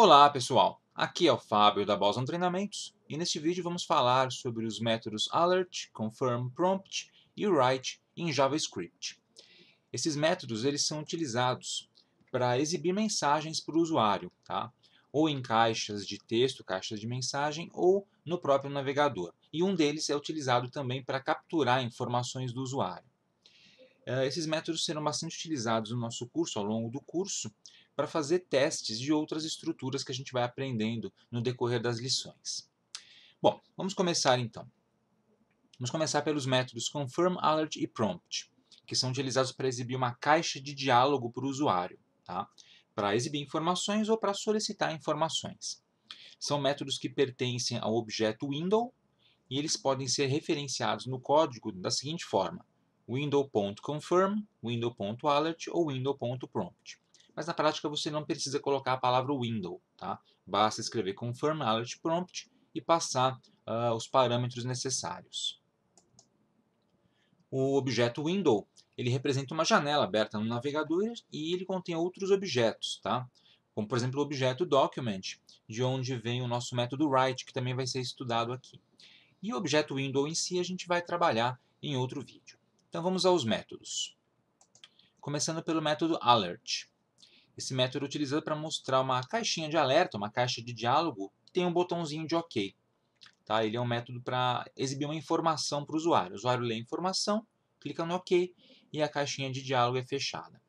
Olá pessoal, aqui é o Fábio da Boson Treinamentos e neste vídeo vamos falar sobre os métodos Alert, Confirm Prompt e Write em JavaScript. Esses métodos eles são utilizados para exibir mensagens para o usuário, tá? ou em caixas de texto, caixas de mensagem, ou no próprio navegador. E um deles é utilizado também para capturar informações do usuário. Uh, esses métodos serão bastante utilizados no nosso curso, ao longo do curso, para fazer testes de outras estruturas que a gente vai aprendendo no decorrer das lições. Bom, vamos começar então. Vamos começar pelos métodos Confirm, Alert e Prompt, que são utilizados para exibir uma caixa de diálogo para o usuário, tá? para exibir informações ou para solicitar informações. São métodos que pertencem ao objeto window e eles podem ser referenciados no código da seguinte forma: window.confirm, window.alert ou window.prompt mas na prática você não precisa colocar a palavra window, tá? Basta escrever confirm alert prompt e passar uh, os parâmetros necessários. O objeto window, ele representa uma janela aberta no navegador e ele contém outros objetos, tá? Como, por exemplo, o objeto document, de onde vem o nosso método write, que também vai ser estudado aqui. E o objeto window em si a gente vai trabalhar em outro vídeo. Então vamos aos métodos. Começando pelo método alert. Esse método é utilizado para mostrar uma caixinha de alerta, uma caixa de diálogo, que tem um botãozinho de OK. Tá? Ele é um método para exibir uma informação para o usuário. O usuário lê a informação, clica no OK e a caixinha de diálogo é fechada.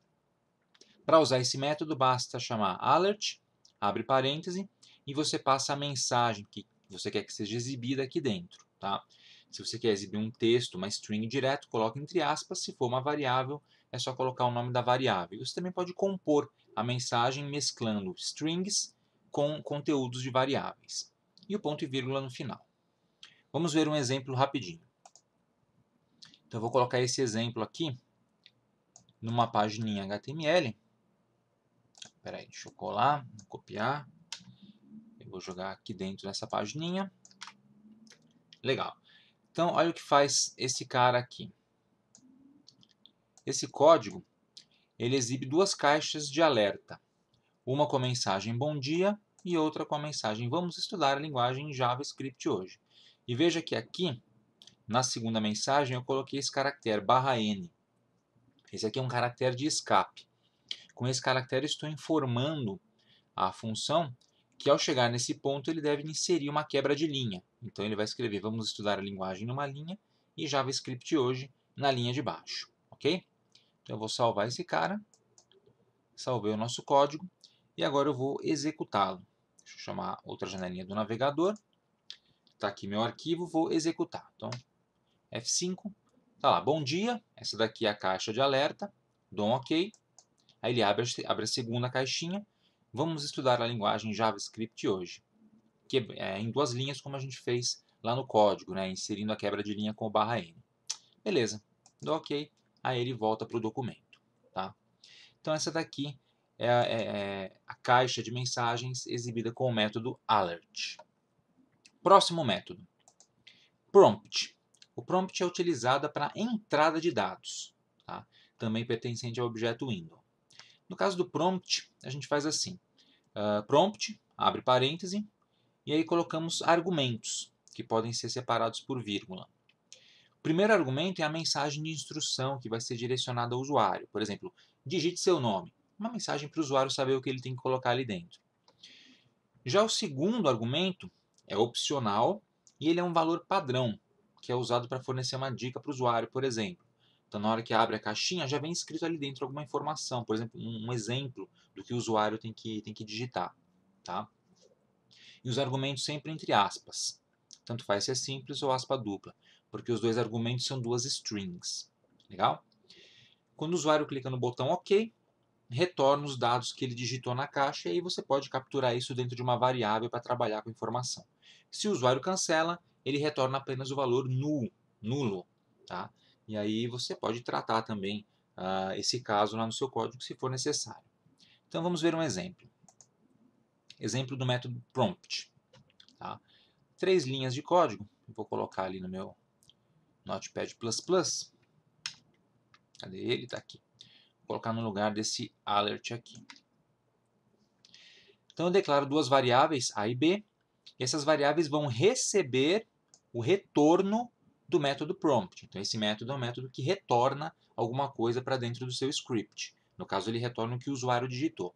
Para usar esse método, basta chamar alert, abre parêntese, e você passa a mensagem que você quer que seja exibida aqui dentro. Tá? Se você quer exibir um texto, uma string direto, coloque entre aspas. Se for uma variável, é só colocar o nome da variável. Você também pode compor a mensagem mesclando strings com conteúdos de variáveis. E o ponto e vírgula no final. Vamos ver um exemplo rapidinho. Então eu vou colocar esse exemplo aqui numa página HTML. Espera aí, deixa eu colar, copiar. Eu vou jogar aqui dentro dessa página. Legal. Então olha o que faz esse cara aqui. Esse código ele exibe duas caixas de alerta, uma com a mensagem bom dia e outra com a mensagem vamos estudar a linguagem JavaScript hoje. E veja que aqui, na segunda mensagem, eu coloquei esse caractere barra N. Esse aqui é um caractere de escape. Com esse caractere estou informando a função que ao chegar nesse ponto ele deve inserir uma quebra de linha. Então ele vai escrever vamos estudar a linguagem numa linha e JavaScript hoje na linha de baixo, ok? Então eu vou salvar esse cara. Salvei o nosso código. E agora eu vou executá-lo. Deixa eu chamar outra janelinha do navegador. Está aqui meu arquivo, vou executar. Então, F5. Tá lá, bom dia. Essa daqui é a caixa de alerta. Dou um OK. Aí ele abre, abre a segunda caixinha. Vamos estudar a linguagem JavaScript hoje. Que, é, é em duas linhas, como a gente fez lá no código, né? inserindo a quebra de linha com o barra N. Beleza, dou OK aí ele volta para o documento. Tá? Então essa daqui é a, é, é a caixa de mensagens exibida com o método alert. Próximo método, prompt. O prompt é utilizado para entrada de dados, tá? também pertencente ao objeto window. No caso do prompt, a gente faz assim, uh, prompt, abre parêntese, e aí colocamos argumentos, que podem ser separados por vírgula primeiro argumento é a mensagem de instrução que vai ser direcionada ao usuário. Por exemplo, digite seu nome. Uma mensagem para o usuário saber o que ele tem que colocar ali dentro. Já o segundo argumento é opcional e ele é um valor padrão, que é usado para fornecer uma dica para o usuário, por exemplo. Então, na hora que abre a caixinha, já vem escrito ali dentro alguma informação, por exemplo, um, exemplo do que o usuário tem que, tem que digitar. Tá? E os argumentos sempre entre aspas. Tanto faz se é simples ou aspa dupla porque os dois argumentos são duas strings. Legal? Quando o usuário clica no botão OK, retorna os dados que ele digitou na caixa e aí você pode capturar isso dentro de uma variável para trabalhar com a informação. Se o usuário cancela, ele retorna apenas o valor nu, nulo. Tá? E aí você pode tratar também uh, esse caso lá no seu código se for necessário. Então vamos ver um exemplo. Exemplo do método prompt. Tá? Três linhas de código, vou colocar ali no meu Notepad++. Cadê ele? Está aqui. Vou colocar no lugar desse alert aqui. Então eu declaro duas variáveis, a e b, e essas variáveis vão receber o retorno do método prompt. Então esse método é um método que retorna alguma coisa para dentro do seu script. No caso, ele retorna o que o usuário digitou.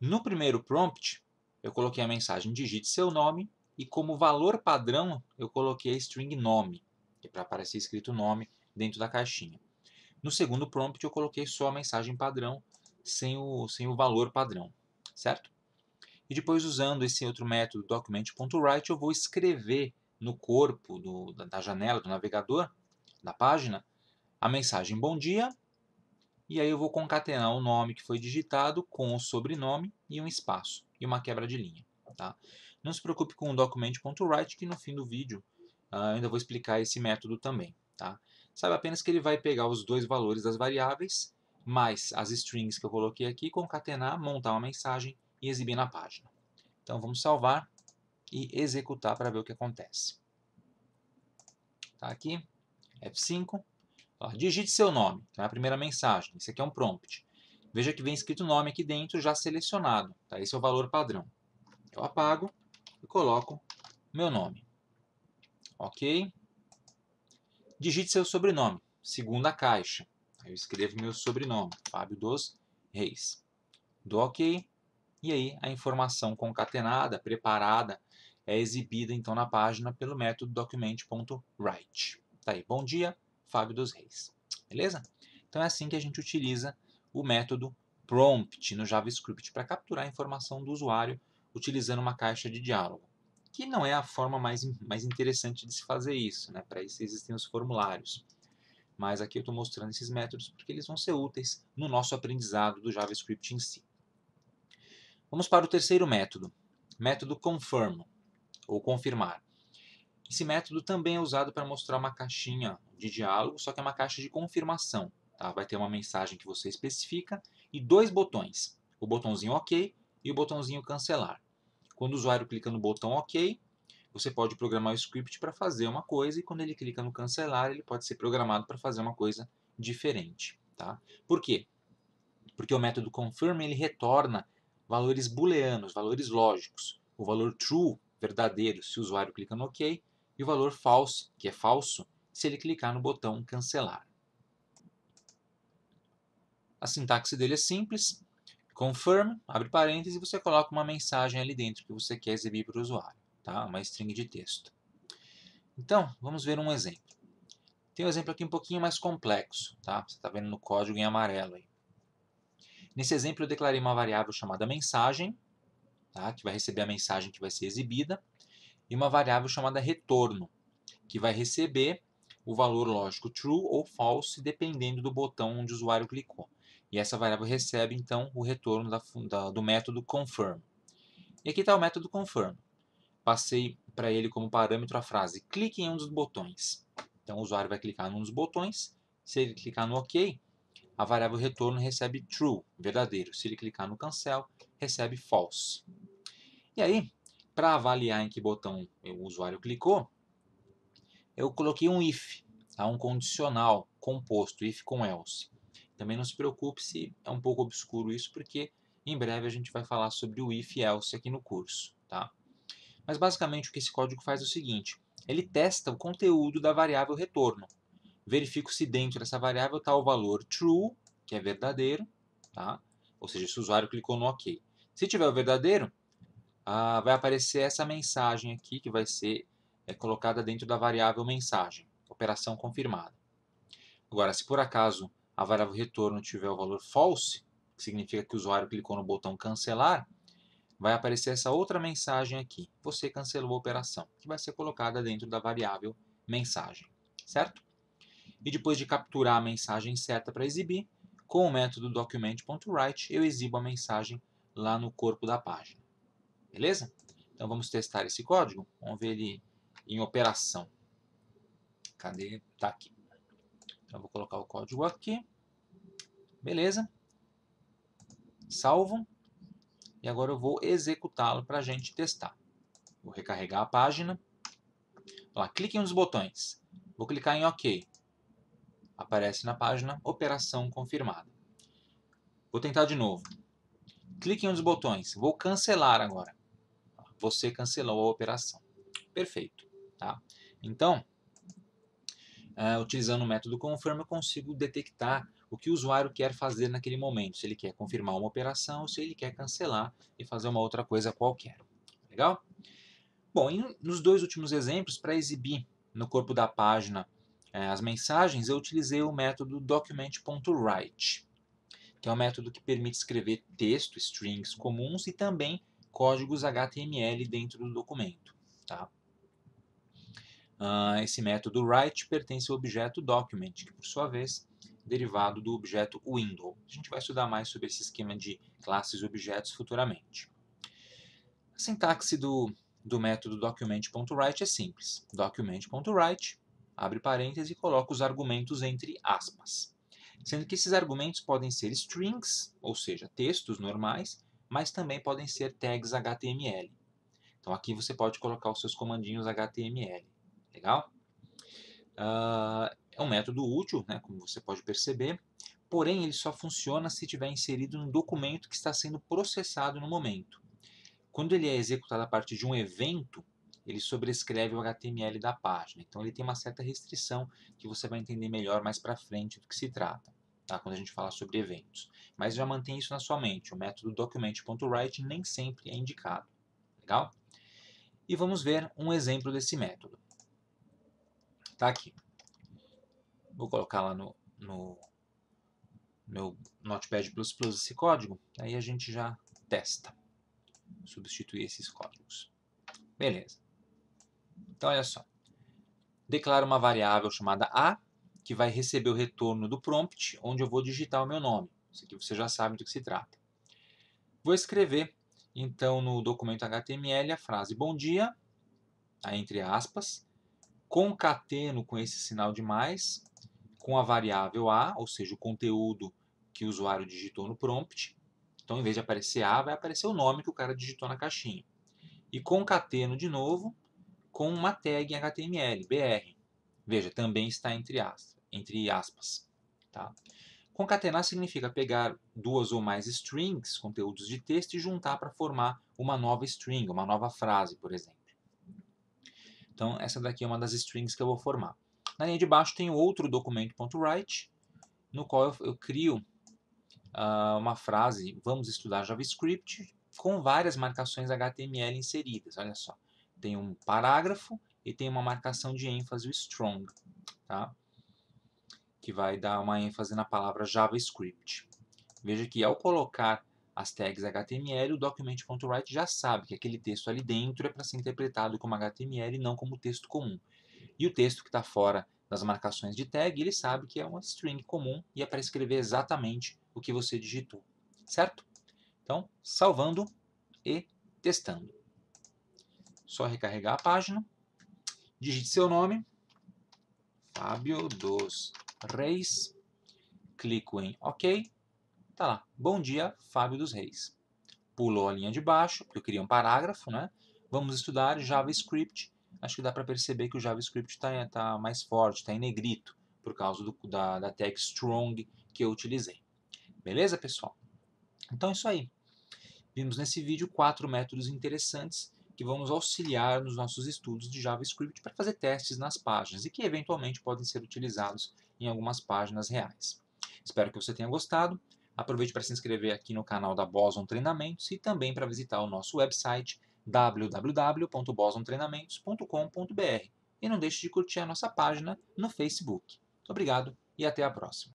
No primeiro prompt, eu coloquei a mensagem digite seu nome e como valor padrão eu coloquei a string nome que é para aparecer escrito o nome dentro da caixinha. No segundo prompt eu coloquei só a mensagem padrão, sem o, sem o valor padrão, certo? E depois usando esse outro método, document.write, eu vou escrever no corpo do, da janela do navegador, da página, a mensagem bom dia, e aí eu vou concatenar o nome que foi digitado com o sobrenome e um espaço, e uma quebra de linha. Tá? Não se preocupe com o document.write, que no fim do vídeo ah, ainda vou explicar esse método também. Tá? apenas que ele vai pegar os dois valores das variáveis, mais as strings que eu coloquei aqui, concatenar, montar uma mensagem e exibir na página. Então vamos salvar e executar para ver o que acontece. Tá aqui, F5. Ó, digite seu nome, É a primeira mensagem. Isso aqui é um prompt. Veja que vem escrito o nome aqui dentro já selecionado. Tá? Esse é o valor padrão. Eu apago e coloco meu nome ok? Digite seu sobrenome, segunda caixa. Eu escrevo meu sobrenome, Fábio dos Reis. Do ok, e aí a informação concatenada, preparada, é exibida então na página pelo método document.write. Tá aí, bom dia, Fábio dos Reis. Beleza? Então é assim que a gente utiliza o método prompt no JavaScript para capturar a informação do usuário utilizando uma caixa de diálogo que não é a forma mais, mais interessante de se fazer isso, né? para isso existem os formulários. Mas aqui eu estou mostrando esses métodos porque eles vão ser úteis no nosso aprendizado do JavaScript em si. Vamos para o terceiro método, método confirm, ou confirmar. Esse método também é usado para mostrar uma caixinha de diálogo, só que é uma caixa de confirmação. Tá? Vai ter uma mensagem que você especifica e dois botões, o botãozinho OK e o botãozinho cancelar. Quando o usuário clica no botão OK, você pode programar o script para fazer uma coisa e quando ele clica no cancelar, ele pode ser programado para fazer uma coisa diferente. Tá? Por quê? Porque o método confirm ele retorna valores booleanos, valores lógicos. O valor true, verdadeiro, se o usuário clica no OK, e o valor false, que é falso, se ele clicar no botão cancelar. A sintaxe dele é simples, confirm, abre parênteses, e você coloca uma mensagem ali dentro que você quer exibir para o usuário, tá? uma string de texto. Então, vamos ver um exemplo. Tem um exemplo aqui um pouquinho mais complexo, tá? você está vendo no código em amarelo. Aí. Nesse exemplo, eu declarei uma variável chamada mensagem, tá? que vai receber a mensagem que vai ser exibida, e uma variável chamada retorno, que vai receber o valor lógico true ou false, dependendo do botão onde o usuário clicou. E essa variável recebe, então, o retorno da, da, do método confirm. E aqui está o método confirm. Passei para ele como parâmetro a frase clique em um dos botões. Então, o usuário vai clicar em um dos botões. Se ele clicar no OK, a variável retorno recebe true, verdadeiro. Se ele clicar no cancel, recebe false. E aí, para avaliar em que botão o usuário clicou, eu coloquei um if, tá? um condicional composto, if com else. Também não se preocupe se é um pouco obscuro isso, porque em breve a gente vai falar sobre o if else aqui no curso, tá? Mas basicamente o que esse código faz é o seguinte, ele testa o conteúdo da variável retorno. Verifico se dentro dessa variável está o valor true, que é verdadeiro, tá? ou seja, se o usuário clicou no OK. Se tiver o verdadeiro, ah, vai aparecer essa mensagem aqui que vai ser é, colocada dentro da variável mensagem, operação confirmada. Agora, se por acaso a variável retorno tiver o valor false, que significa que o usuário clicou no botão cancelar, vai aparecer essa outra mensagem aqui. Você cancelou a operação, que vai ser colocada dentro da variável mensagem, certo? E depois de capturar a mensagem certa para exibir, com o método document.write, eu exibo a mensagem lá no corpo da página. Beleza? Então vamos testar esse código, vamos ver ele em operação. Cadê? Tá aqui. Então vou colocar o código aqui. Beleza. Salvo. E agora eu vou executá-lo para a gente testar. Vou recarregar a página. Lá, clique nos botões. Vou clicar em OK. Aparece na página operação confirmada. Vou tentar de novo. Clique nos botões. Vou cancelar agora. Você cancelou a operação. Perfeito. Tá? Então, uh, utilizando o método confirm, eu consigo detectar o que o usuário quer fazer naquele momento, se ele quer confirmar uma operação, se ele quer cancelar e fazer uma outra coisa qualquer. Legal? Bom, nos dois últimos exemplos, para exibir no corpo da página é, as mensagens, eu utilizei o método document.write, que é um método que permite escrever texto, strings comuns e também códigos HTML dentro do documento. Tá? Uh, esse método write pertence ao objeto document, que por sua vez é derivado do objeto window. A gente vai estudar mais sobre esse esquema de classes e objetos futuramente. A sintaxe do, do método document.write é simples. Document.write, abre parênteses e coloca os argumentos entre aspas. Sendo que esses argumentos podem ser strings, ou seja, textos normais, mas também podem ser tags HTML. Então aqui você pode colocar os seus comandinhos HTML. Legal? Uh, é um método útil, né, como você pode perceber, porém ele só funciona se tiver inserido no documento que está sendo processado no momento. Quando ele é executado a partir de um evento, ele sobrescreve o HTML da página, então ele tem uma certa restrição que você vai entender melhor mais para frente do que se trata, tá? quando a gente fala sobre eventos. Mas já mantém isso na sua mente, o método document.write nem sempre é indicado, legal? E vamos ver um exemplo desse método. Tá aqui. Vou colocar lá no, no meu Notepad++ esse código, aí a gente já testa. Substituir esses códigos. Beleza. Então, olha só. Declaro uma variável chamada A, que vai receber o retorno do prompt, onde eu vou digitar o meu nome. Isso aqui você já sabe do que se trata. Vou escrever, então, no documento HTML a frase bom dia, entre aspas, concateno com esse sinal de mais, com a variável A, ou seja, o conteúdo que o usuário digitou no prompt. Então, em vez de aparecer A, vai aparecer o nome que o cara digitou na caixinha. E concateno de novo com uma tag em HTML, BR. Veja, também está entre aspas. Entre aspas tá? Concatenar significa pegar duas ou mais strings, conteúdos de texto, e juntar para formar uma nova string, uma nova frase, por exemplo. Então essa daqui é uma das strings que eu vou formar. Na linha de baixo tem outro documento.write, no qual eu, eu crio uh, uma frase, vamos estudar JavaScript, com várias marcações HTML inseridas, olha só. Tem um parágrafo e tem uma marcação de ênfase, strong, tá? que vai dar uma ênfase na palavra JavaScript. Veja que ao colocar as tags HTML, o document.write já sabe que aquele texto ali dentro é para ser interpretado como HTML e não como texto comum. E o texto que está fora das marcações de tag, ele sabe que é uma string comum e é para escrever exatamente o que você digitou, certo? Então, salvando e testando. Só recarregar a página, digite seu nome, Fábio dos Reis, clico em OK, tá lá, bom dia, Fábio dos Reis. Pulou a linha de baixo, porque eu queria um parágrafo, né? Vamos estudar JavaScript. Acho que dá para perceber que o JavaScript está tá mais forte, está em negrito, por causa do, da, da tag strong que eu utilizei. Beleza, pessoal? Então é isso aí. Vimos nesse vídeo quatro métodos interessantes que nos auxiliar nos nossos estudos de JavaScript para fazer testes nas páginas e que eventualmente podem ser utilizados em algumas páginas reais. Espero que você tenha gostado. Aproveite para se inscrever aqui no canal da Boson Treinamentos e também para visitar o nosso website www.bosontreinamentos.com.br e não deixe de curtir a nossa página no Facebook. Obrigado e até a próxima.